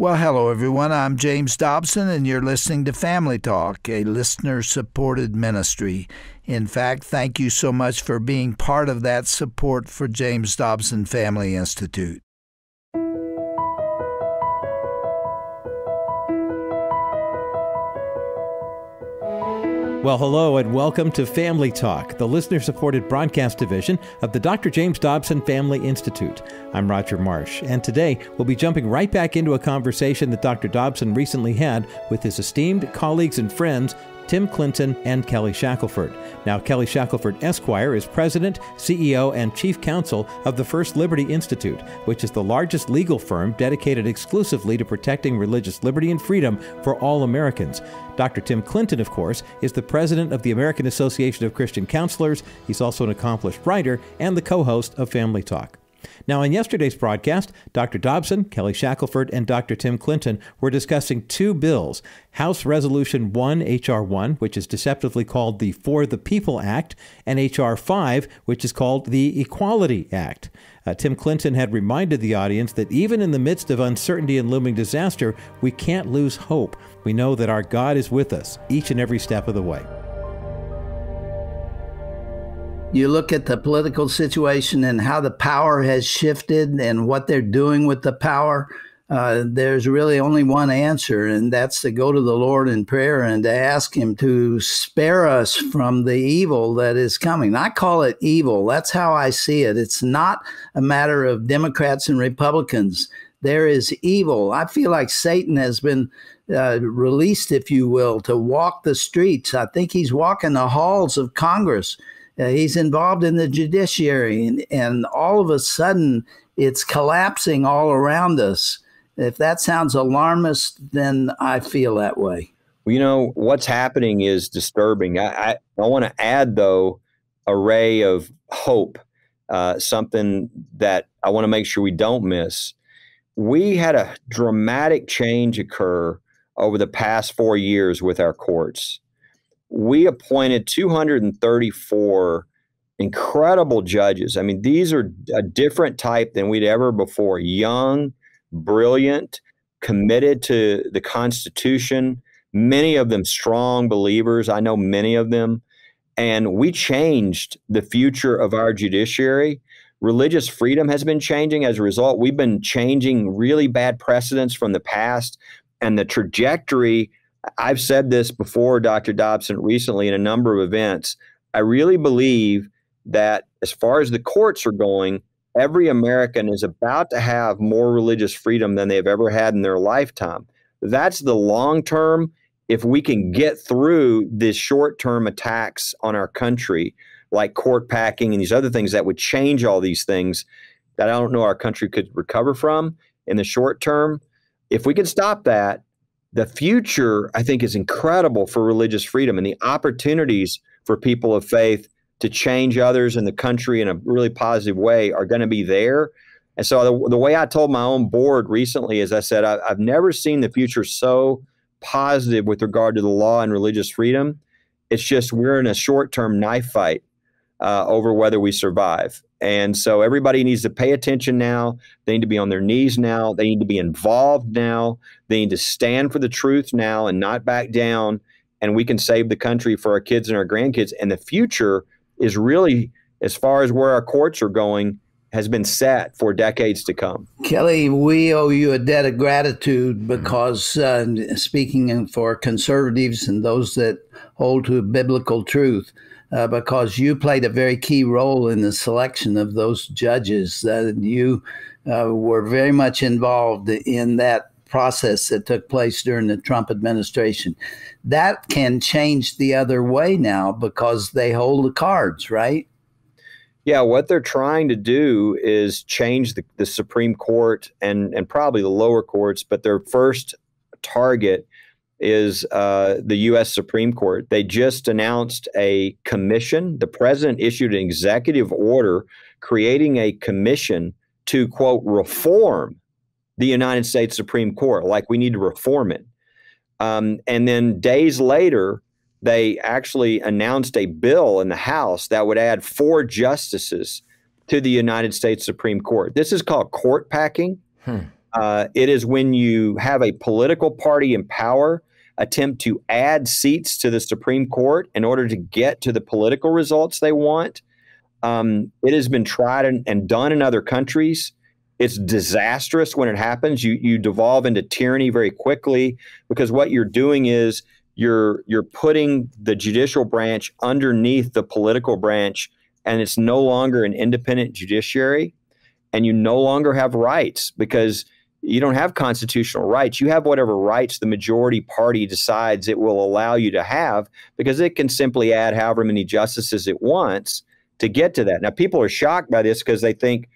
Well, hello, everyone. I'm James Dobson, and you're listening to Family Talk, a listener supported ministry. In fact, thank you so much for being part of that support for James Dobson Family Institute. Well, hello and welcome to Family Talk, the listener supported broadcast division of the Dr. James Dobson Family Institute. I'm Roger Marsh, and today we'll be jumping right back into a conversation that Dr. Dobson recently had with his esteemed colleagues and friends Tim Clinton, and Kelly Shackelford. Now, Kelly Shackelford Esquire is president, CEO, and chief counsel of the First Liberty Institute, which is the largest legal firm dedicated exclusively to protecting religious liberty and freedom for all Americans. Dr. Tim Clinton, of course, is the president of the American Association of Christian Counselors. He's also an accomplished writer and the co host of Family Talk. Now, on yesterday's broadcast, Dr. Dobson, Kelly Shackelford, and Dr. Tim Clinton were discussing two bills House Resolution 1, H.R. 1, which is deceptively called the For the People Act, and H.R. 5, which is called the Equality Act. Uh, Tim Clinton had reminded the audience that even in the midst of uncertainty and looming disaster, we can't lose hope. We know that our God is with us each and every step of the way you look at the political situation and how the power has shifted and what they're doing with the power, uh, there's really only one answer, and that's to go to the Lord in prayer and to ask Him to spare us from the evil that is coming. I call it evil. That's how I see it. It's not a matter of Democrats and Republicans. There is evil. I feel like Satan has been uh, released, if you will, to walk the streets. I think he's walking the halls of Congress uh, he's involved in the judiciary, and, and all of a sudden it's collapsing all around us. If that sounds alarmist, then I feel that way. Well, you know, what's happening is disturbing. I, I, I want to add, though, a ray of hope, uh, something that I want to make sure we don't miss. We had a dramatic change occur over the past four years with our courts we appointed 234 incredible judges. I mean, these are a different type than we'd ever before. Young, brilliant, committed to the Constitution, many of them strong believers. I know many of them. And we changed the future of our judiciary. Religious freedom has been changing. As a result, we've been changing really bad precedents from the past, and the trajectory I've said this before, Dr. Dobson, recently in a number of events. I really believe that as far as the courts are going, every American is about to have more religious freedom than they've ever had in their lifetime. That's the long term. If we can get through these short term attacks on our country, like court packing and these other things that would change all these things that I don't know our country could recover from in the short term, if we can stop that, the future, I think, is incredible for religious freedom and the opportunities for people of faith to change others in the country in a really positive way are going to be there. And so, the, the way I told my own board recently is I said, I, I've never seen the future so positive with regard to the law and religious freedom. It's just we're in a short term knife fight uh, over whether we survive. And so everybody needs to pay attention now. They need to be on their knees now. They need to be involved now. They need to stand for the truth now and not back down. And we can save the country for our kids and our grandkids. And the future is really, as far as where our courts are going, has been set for decades to come. Kelly, we owe you a debt of gratitude mm-hmm. because uh, speaking for conservatives and those that hold to biblical truth, uh, because you played a very key role in the selection of those judges. Uh, you uh, were very much involved in that process that took place during the Trump administration. That can change the other way now because they hold the cards, right? Yeah, what they're trying to do is change the, the Supreme Court and, and probably the lower courts, but their first target is uh, the U.S. Supreme Court. They just announced a commission. The president issued an executive order creating a commission to, quote, reform the United States Supreme Court, like we need to reform it. Um, and then days later, they actually announced a bill in the House that would add four justices to the United States Supreme Court. This is called court packing. Hmm. Uh, it is when you have a political party in power attempt to add seats to the Supreme Court in order to get to the political results they want. Um, it has been tried and, and done in other countries. It's disastrous when it happens. You you devolve into tyranny very quickly because what you're doing is you're you're putting the judicial branch underneath the political branch, and it's no longer an independent judiciary, and you no longer have rights because you don't have constitutional rights. You have whatever rights the majority party decides it will allow you to have because it can simply add however many justices it wants to get to that. Now, people are shocked by this because they think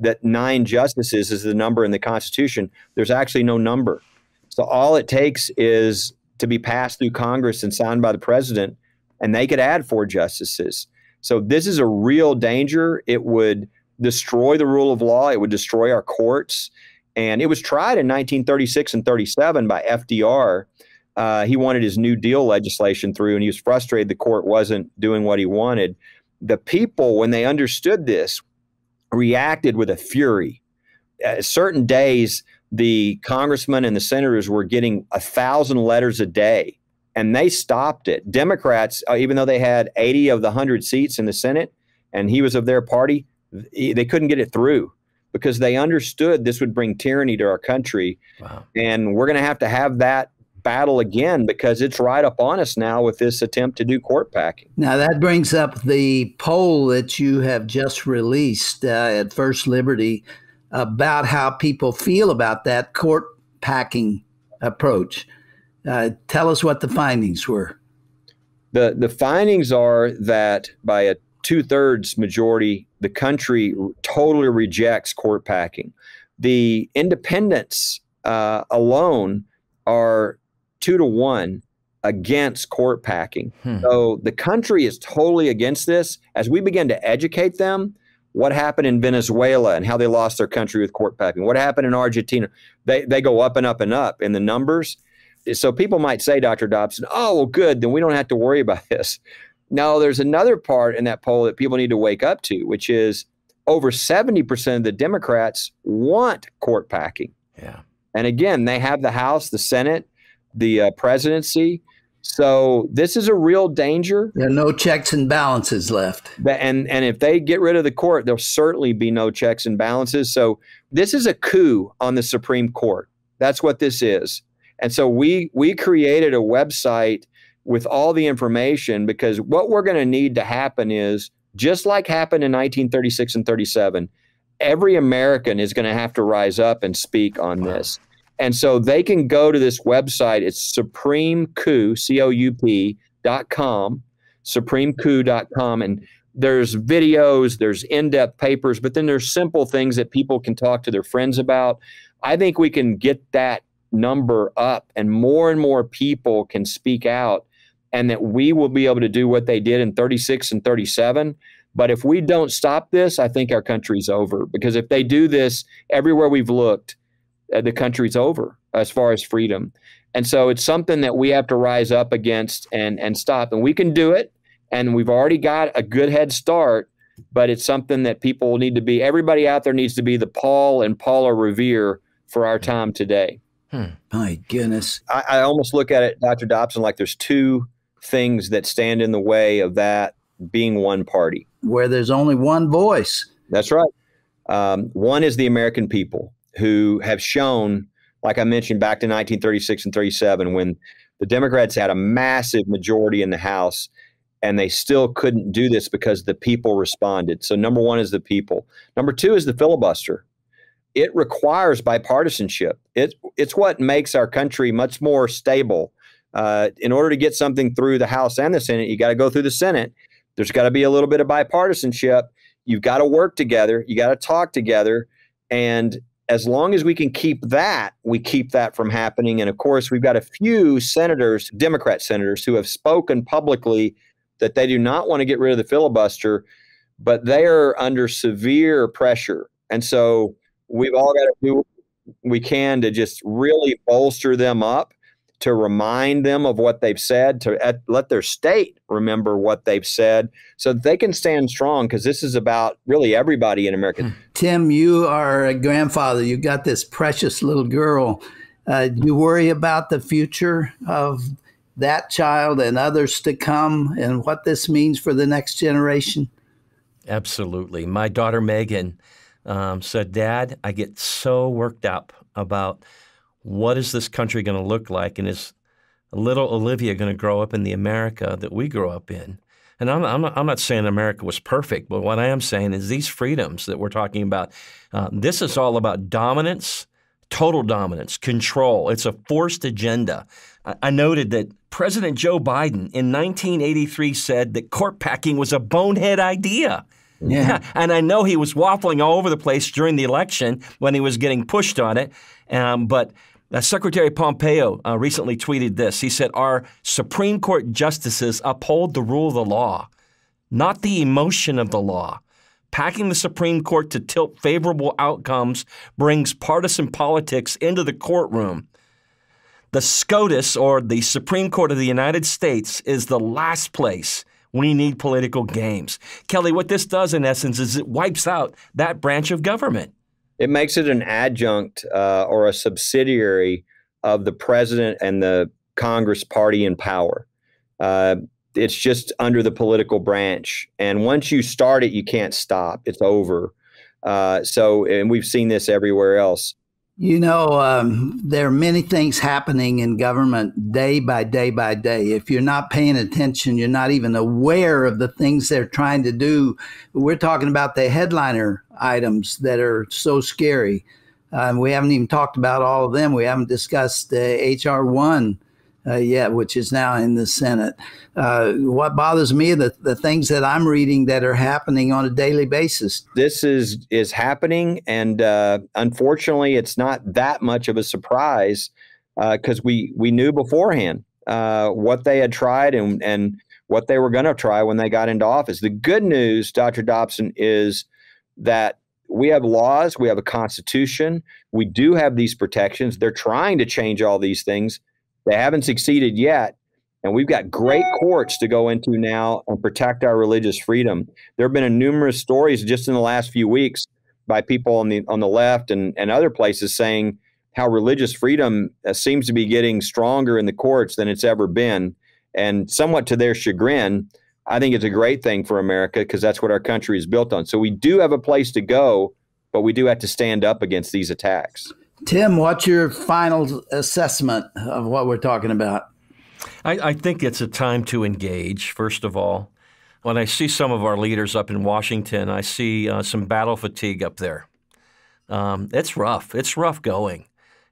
that nine justices is the number in the Constitution. There's actually no number. So all it takes is to be passed through Congress and signed by the president, and they could add four justices. So this is a real danger. It would destroy the rule of law, it would destroy our courts and it was tried in 1936 and 37 by FDR. Uh, he wanted his New Deal legislation through, and he was frustrated the court wasn't doing what he wanted. The people, when they understood this, reacted with a fury. certain days, the congressmen and the senators were getting a thousand letters a day, and they stopped it. Democrats, uh, even though they had 80 of the 100 seats in the Senate, and he was of their party, they couldn't get it through because they understood this would bring tyranny to our country. Wow. And we're going to have to have that battle again because it's right up on us now with this attempt to do court packing. Now, that brings up the poll that you have just released uh, at First Liberty about how people feel about that court packing approach. Uh, tell us what the findings were. The, the findings are that by a two thirds majority the country totally rejects court packing. The independents uh, alone are two to one against court packing. Hmm. So the country is totally against this. As we begin to educate them, what happened in Venezuela and how they lost their country with court packing, what happened in Argentina, they, they go up and up and up in the numbers. So people might say, Dr. Dobson, oh, well, good, then we don't have to worry about this. Now, there's another part in that poll that people need to wake up to, which is over 70% of the Democrats want court packing. Yeah. And again, they have the House, the Senate, the uh, presidency. So this is a real danger. There are no checks and balances left. And and if they get rid of the court, there'll certainly be no checks and balances. So this is a coup on the Supreme Court. That's what this is. And so we we created a website with all the information because what we're going to need to happen is just like happened in 1936 and 37 every american is going to have to rise up and speak on wow. this and so they can go to this website it's supremecoup.coup.com, c-o-u-p dot com supremecoup.com and there's videos there's in-depth papers but then there's simple things that people can talk to their friends about i think we can get that number up and more and more people can speak out and that we will be able to do what they did in 36 and 37. But if we don't stop this, I think our country's over. Because if they do this everywhere we've looked, uh, the country's over as far as freedom. And so it's something that we have to rise up against and, and stop. And we can do it. And we've already got a good head start, but it's something that people need to be, everybody out there needs to be the Paul and Paula Revere for our time today. Hmm. My goodness. I, I almost look at it, Dr. Dobson, like there's two things that stand in the way of that being one party. Where there's only one voice. That's right. Um, one is the American people who have shown, like I mentioned back to 1936 and 37, when the Democrats had a massive majority in the House and they still couldn't do this because the people responded. So, number one is the people, number two is the filibuster. It requires bipartisanship. It, it's what makes our country much more stable uh, in order to get something through the House and the Senate, you got to go through the Senate. There's got to be a little bit of bipartisanship. You've got to work together. You got to talk together. And as long as we can keep that, we keep that from happening. And of course, we've got a few senators, Democrat senators, who have spoken publicly that they do not want to get rid of the filibuster, but they are under severe pressure. And so we've all got to do what we can to just really bolster them up to remind them of what they've said, to at, let their state remember what they've said so that they can stand strong because this is about really everybody in America. Hmm. Tim, you are a grandfather. You have got this precious little girl. Uh, do you worry about the future of that child and others to come and what this means for the next generation? Absolutely. My daughter, Megan, um, said, Dad, I get so worked up about – what is this country going to look like? And is little Olivia going to grow up in the America that we grew up in? And I'm, I'm, not, I'm, not, saying America was perfect, but what I am saying is these freedoms that we're talking about, uh, this is all about dominance, total dominance, control. It's a forced agenda. I, I noted that President Joe Biden in 1983 said that court packing was a bonehead idea. Yeah. and I know he was waffling all over the place during the election when he was getting pushed on it. Um, but uh, Secretary Pompeo uh, recently tweeted this. He said, Our Supreme Court justices uphold the rule of the law, not the emotion of the law. Packing the Supreme Court to tilt favorable outcomes brings partisan politics into the courtroom. The SCOTUS, or the Supreme Court of the United States, is the last place we need political games. Kelly, what this does in essence is it wipes out that branch of government. It makes it an adjunct uh, or a subsidiary of the president and the Congress party in power. Uh, it's just under the political branch. And once you start it, you can't stop. It's over. Uh, so, and we've seen this everywhere else. You know, um, there are many things happening in government day by day by day. If you're not paying attention, you're not even aware of the things they're trying to do. We're talking about the headliner items that are so scary. Um, we haven't even talked about all of them. We haven't discussed uh, HR 1 uh, yet, which is now in the Senate. Uh, what bothers me are the, the things that I'm reading that are happening on a daily basis. This is is happening, and uh, unfortunately, it's not that much of a surprise because we we knew beforehand what they had tried and and what they were going to try when they got into office. The good news, Dr. Dobson, is that we have laws, we have a constitution, we do have these protections. They're trying to change all these things. They haven't succeeded yet. And we've got great courts to go into now and protect our religious freedom. There have been a numerous stories just in the last few weeks by people on the on the left and, and other places saying how religious freedom uh, seems to be getting stronger in the courts than it's ever been. And somewhat to their chagrin, I think it's a great thing for America because that's what our country is built on. So we do have a place to go, but we do have to stand up against these attacks. Tim, what's your final assessment of what we're talking about? I, I, think it's a time to engage, first of all. When I see some of our leaders up in Washington, I see uh, some battle fatigue up there. Um, it's rough. It's rough going.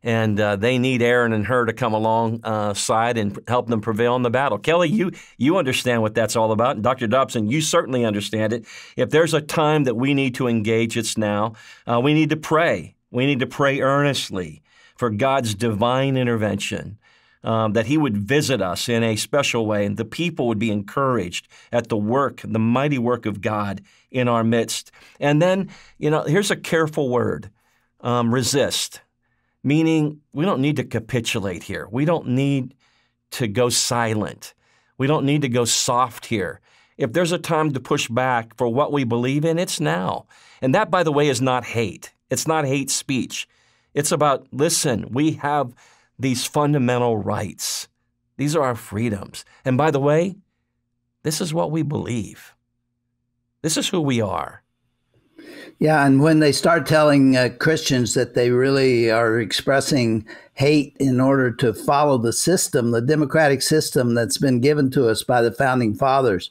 And uh, they need Aaron and her to come alongside uh, and help them prevail in the battle. Kelly, you, you understand what that's all about. And Dr. Dobson, you certainly understand it. If there's a time that we need to engage, it's now. Uh, we need to pray we need to pray earnestly for God's divine intervention, um, that He would visit us in a special way, and the people would be encouraged at the work, the mighty work of God in our midst. And then, you know, here's a careful word um, resist, meaning we don't need to capitulate here. We don't need to go silent. We don't need to go soft here. If there's a time to push back for what we believe in, it's now. And that, by the way, is not hate. It's not hate speech. It's about, listen, we have these fundamental rights. These are our freedoms. And by the way, this is what we believe. This is who we are. Yeah, and when they start telling uh, Christians that they really are expressing hate in order to follow the system, the democratic system that's been given to us by the founding fathers,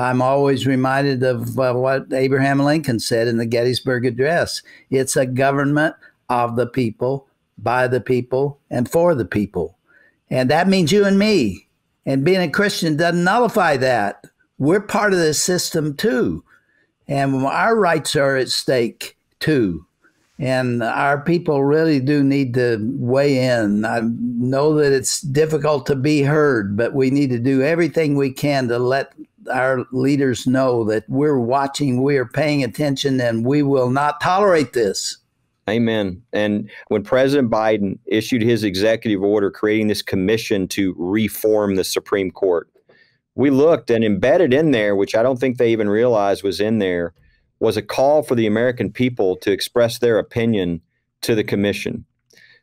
I'm always reminded of uh, what Abraham Lincoln said in the Gettysburg Address it's a government of the people, by the people, and for the people. And that means you and me. And being a Christian doesn't nullify that. We're part of this system too. And our rights are at stake too. And our people really do need to weigh in. I know that it's difficult to be heard, but we need to do everything we can to let our leaders know that we're watching, we are paying attention, and we will not tolerate this. Amen. And when President Biden issued his executive order creating this commission to reform the Supreme Court, we looked and embedded in there, which I don't think they even realized was in there, was a call for the American people to express their opinion to the commission.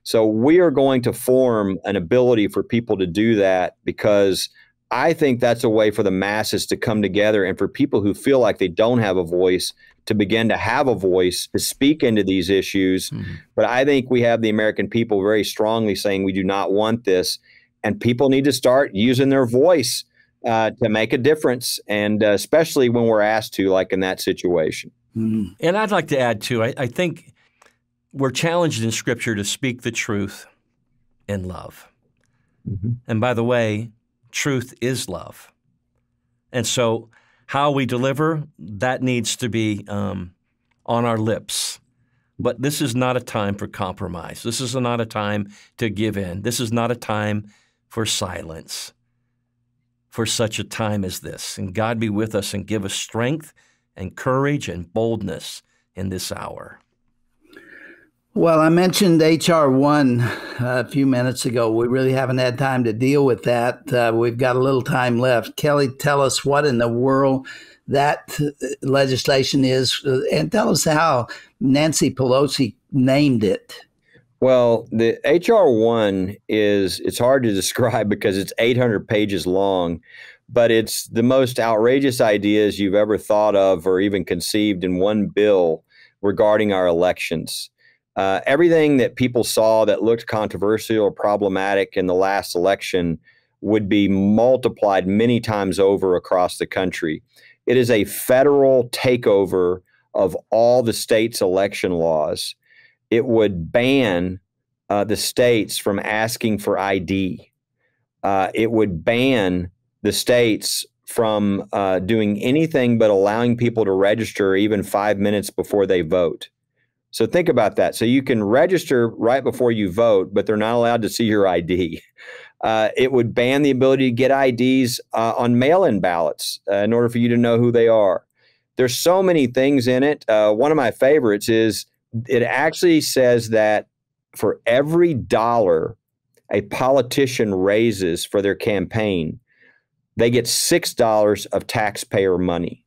So we are going to form an ability for people to do that because I think that's a way for the masses to come together and for people who feel like they don't have a voice to begin to have a voice to speak into these issues. Mm-hmm. But I think we have the American people very strongly saying we do not want this. And people need to start using their voice uh, to make a difference, and uh, especially when we're asked to, like in that situation. Mm-hmm. And I'd like to add, too, I, I think we're challenged in Scripture to speak the truth in love. Mm-hmm. And by the way, truth is love. And so, how we deliver, that needs to be um, on our lips. But this is not a time for compromise. This is not a time to give in. This is not a time for silence for such a time as this. And God be with us and give us strength and courage and boldness in this hour. Well, I mentioned HR one uh, a few minutes ago. We really haven't had time to deal with that. Uh, we've got a little time left. Kelly, tell us what in the world that uh, legislation is, uh, and tell us how Nancy Pelosi named it. Well, the HR one is it's hard to describe because it's 800 pages long, but it's the most outrageous ideas you've ever thought of or even conceived in one bill regarding our elections uh, everything that people saw that looked controversial or problematic in the last election would be multiplied many times over across the country. It is a federal takeover of all the states' election laws. It would ban uh, the states from asking for ID. Uh, it would ban the states from uh, doing anything but allowing people to register even five minutes before they vote. So think about that. So you can register right before you vote, but they're not allowed to see your ID. Uh, it would ban the ability to get IDs uh, on mail-in ballots uh, in order for you to know who they are. There's so many things in it. Uh, one of my favorites is it actually says that for every dollar a politician raises for their campaign, they get six dollars of taxpayer money.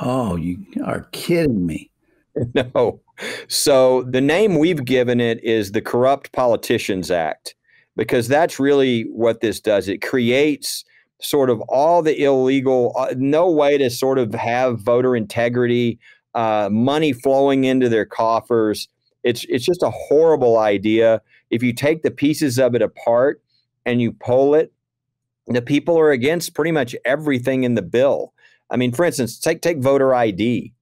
Oh, you are kidding me! no, so the name we've given it is the Corrupt Politicians Act, because that's really what this does. It creates sort of all the illegal, uh, no way to sort of have voter integrity, uh, money flowing into their coffers. It's it's just a horrible idea. If you take the pieces of it apart and you poll it, the people are against pretty much everything in the bill. I mean, for instance, take take voter ID.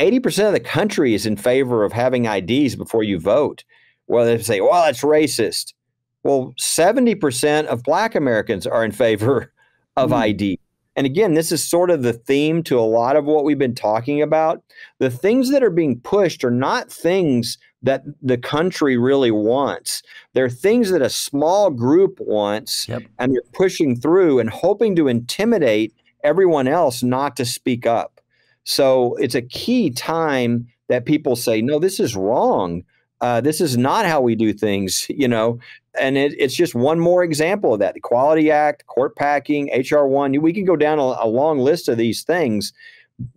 80% of the country is in favor of having IDs before you vote. Well, they say, well, that's racist. Well, 70% of black Americans are in favor of mm. ID. And again, this is sort of the theme to a lot of what we've been talking about. The things that are being pushed are not things that the country really wants. They're things that a small group wants, yep. and they're pushing through and hoping to intimidate everyone else not to speak up. So it's a key time that people say, no, this is wrong. Uh, this is not how we do things, you know. And it, it's just one more example of that. The Quality Act, court packing, HR one. We can go down a, a long list of these things.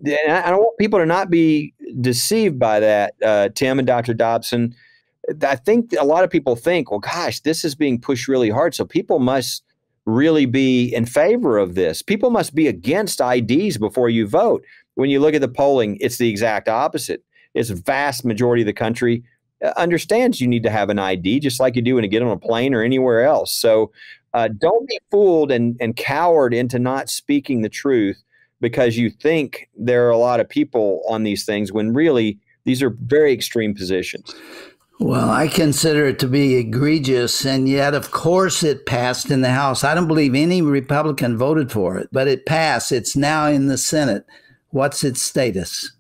And I, I, don't want people to not be deceived by that, uh, Tim and Dr. Dobson. I think a lot of people think, well, gosh, this is being pushed really hard. So people must really be in favor of this. People must be against IDs before you vote. When you look at the polling, it's the exact opposite. It's a vast majority of the country uh, understands you need to have an ID, just like you do when you get on a plane or anywhere else. So uh, don't be fooled and, and cowered into not speaking the truth because you think there are a lot of people on these things when really these are very extreme positions. Well, I consider it to be egregious, and yet, of course, it passed in the House. I don't believe any Republican voted for it, but it passed. It's now in the Senate. What's its status?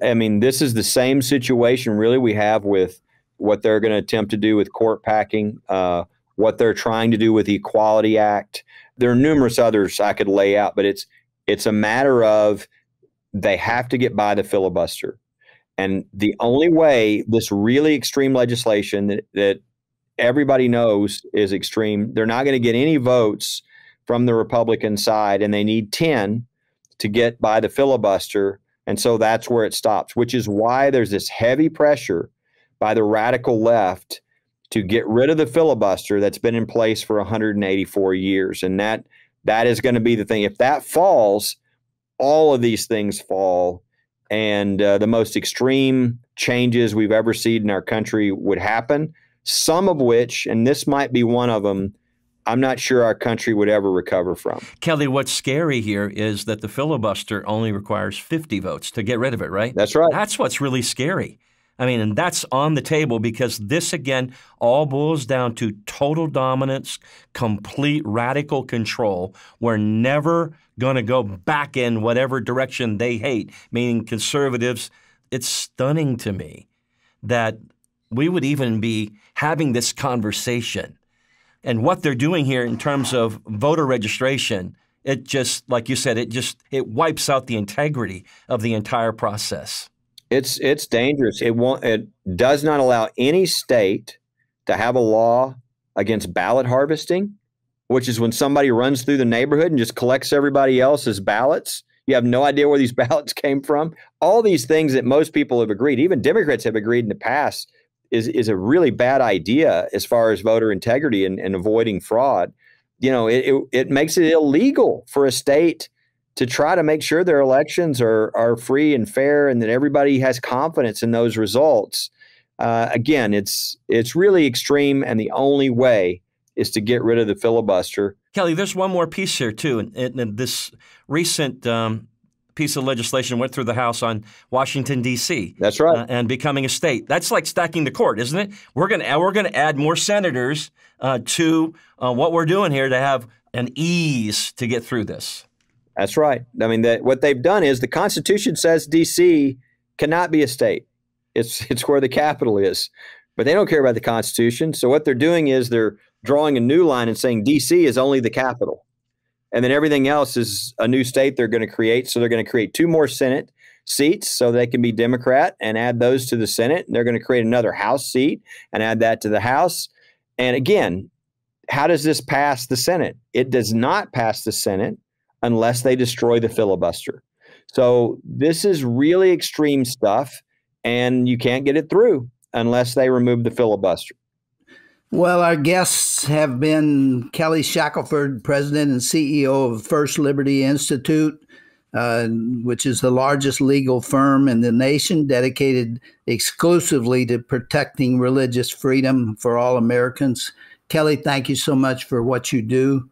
I mean, this is the same situation really we have with what they're going to attempt to do with court packing, uh, what they're trying to do with the Equality Act. There are numerous others I could lay out, but it's it's a matter of they have to get by the filibuster. And the only way this really extreme legislation that, that everybody knows is extreme, they're not going to get any votes from the Republican side, and they need 10 to get by the filibuster. And so that's where it stops, which is why there's this heavy pressure by the radical left to get rid of the filibuster that's been in place for 184 years. And that that is going to be the thing. If that falls, all of these things fall. And uh, the most extreme changes we've ever seen in our country would happen, some of which, and this might be one of them, I'm not sure our country would ever recover from. Kelly, what's scary here is that the filibuster only requires 50 votes to get rid of it, right? That's right. That's what's really scary. I mean, and that's on the table because this, again, all boils down to total dominance, complete radical control. We're never going to go back in whatever direction they hate, meaning conservatives. It's stunning to me that we would even be having this conversation and what they're doing here in terms of voter registration, it just, like you said, it just it wipes out the integrity of the entire process. It's it's dangerous. It won't. It does not allow any state to have a law against ballot harvesting, which is when somebody runs through the neighborhood and just collects everybody else's ballots. You have no idea where these ballots came from. All these things that most people have agreed, even Democrats have agreed in the past is is a really bad idea as far as voter integrity and, and avoiding fraud. You know, it, it, it makes it illegal for a state to try to make sure their elections are are free and fair, and that everybody has confidence in those results. Uh, again, it's it's really extreme, and the only way is to get rid of the filibuster. Kelly, there's one more piece here too, and, and this recent um, piece of legislation went through the House on Washington D.C. That's right, uh, and becoming a state. That's like stacking the court, isn't it? We're gonna uh, we're gonna add more senators uh, to uh, what we're doing here to have an ease to get through this. That's right. I mean, that what they've done is the Constitution says D.C. cannot be a state. It's it's where the capital is, but they don't care about the Constitution. So what they're doing is they're drawing a new line and saying D.C. is only the capital. And then everything else is a new state they're going to create. So they're going to create two more Senate seats so they can be Democrat and add those to the Senate. And they're going to create another House seat and add that to the House. And again, how does this pass the Senate? It does not pass the Senate unless they destroy the filibuster. So this is really extreme stuff, and you can't get it through unless they remove the filibuster. Well, our guests have been Kelly Shackelford, president and CEO of First Liberty Institute, uh, which is the largest legal firm in the nation dedicated exclusively to protecting religious freedom for all Americans. Kelly, thank you so much for what you do.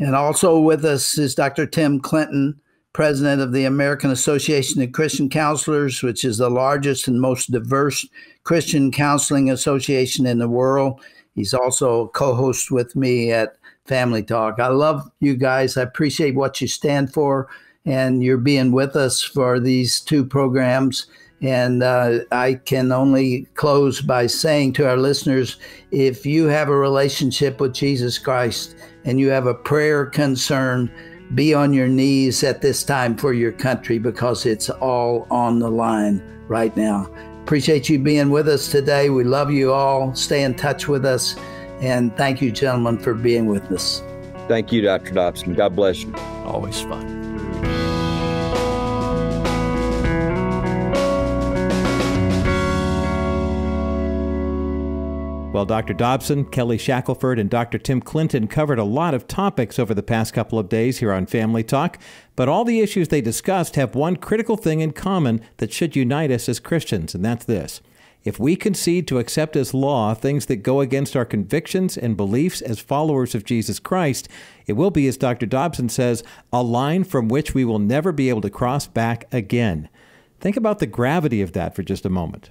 And also with us is Dr. Tim Clinton, president of the American Association of Christian Counselors, which is the largest and most diverse Christian counseling association in the world. He's also co host with me at Family Talk. I love you guys. I appreciate what you stand for and you're being with us for these two programs. And uh, I can only close by saying to our listeners if you have a relationship with Jesus Christ and you have a prayer concern, be on your knees at this time for your country because it's all on the line right now. Appreciate you being with us today. We love you all. Stay in touch with us. And thank you, gentlemen, for being with us. Thank you, Dr. Dobson. God bless you. Always fun. Well, Dr. Dobson, Kelly Shackelford, and Dr. Tim Clinton covered a lot of topics over the past couple of days here on Family Talk, but all the issues they discussed have one critical thing in common that should unite us as Christians, and that's this. If we concede to accept as law things that go against our convictions and beliefs as followers of Jesus Christ, it will be, as Dr. Dobson says, a line from which we will never be able to cross back again. Think about the gravity of that for just a moment.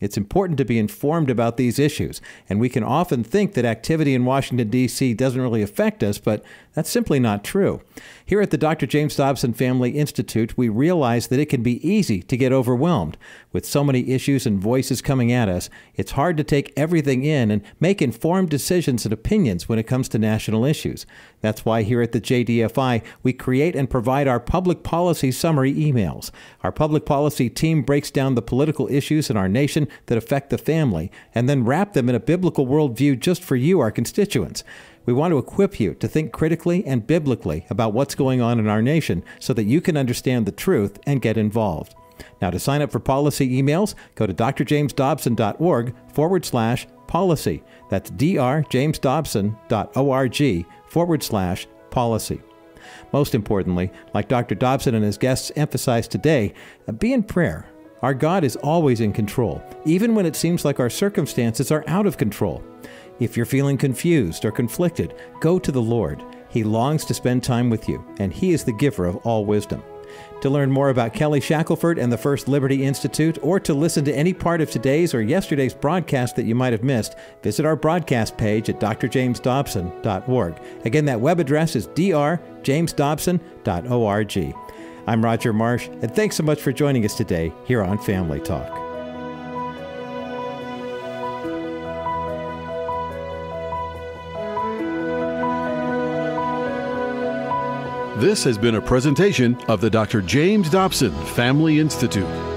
It's important to be informed about these issues, and we can often think that activity in Washington, D.C. doesn't really affect us, but that's simply not true. Here at the Dr. James Dobson Family Institute, we realize that it can be easy to get overwhelmed. With so many issues and voices coming at us, it's hard to take everything in and make informed decisions and opinions when it comes to national issues. That's why here at the JDFI, we create and provide our public policy summary emails. Our public policy team breaks down the political issues in our nation that affect the family and then wrap them in a biblical worldview just for you, our constituents. We want to equip you to think critically and biblically about what's going on in our nation so that you can understand the truth and get involved. Now, to sign up for policy emails, go to drjamesdobson.org forward slash policy. That's drjamesdobson.org forward slash policy. Most importantly, like Dr. Dobson and his guests emphasized today, uh, be in prayer. Our God is always in control, even when it seems like our circumstances are out of control. If you're feeling confused or conflicted, go to the Lord. He longs to spend time with you, and He is the giver of all wisdom. To learn more about Kelly Shackelford and the First Liberty Institute, or to listen to any part of today's or yesterday's broadcast that you might have missed, visit our broadcast page at drjamesdobson.org. Again, that web address is drjamesdobson.org. I'm Roger Marsh, and thanks so much for joining us today here on Family Talk. This has been a presentation of the Dr. James Dobson Family Institute.